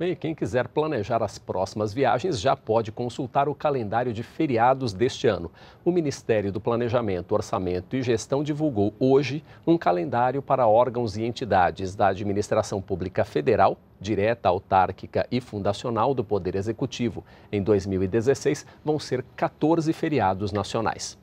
Bem, quem quiser planejar as próximas viagens já pode consultar o calendário de feriados deste ano. O Ministério do Planejamento, Orçamento e Gestão divulgou hoje um calendário para órgãos e entidades da administração pública federal, direta, autárquica e fundacional do Poder Executivo. Em 2016, vão ser 14 feriados nacionais.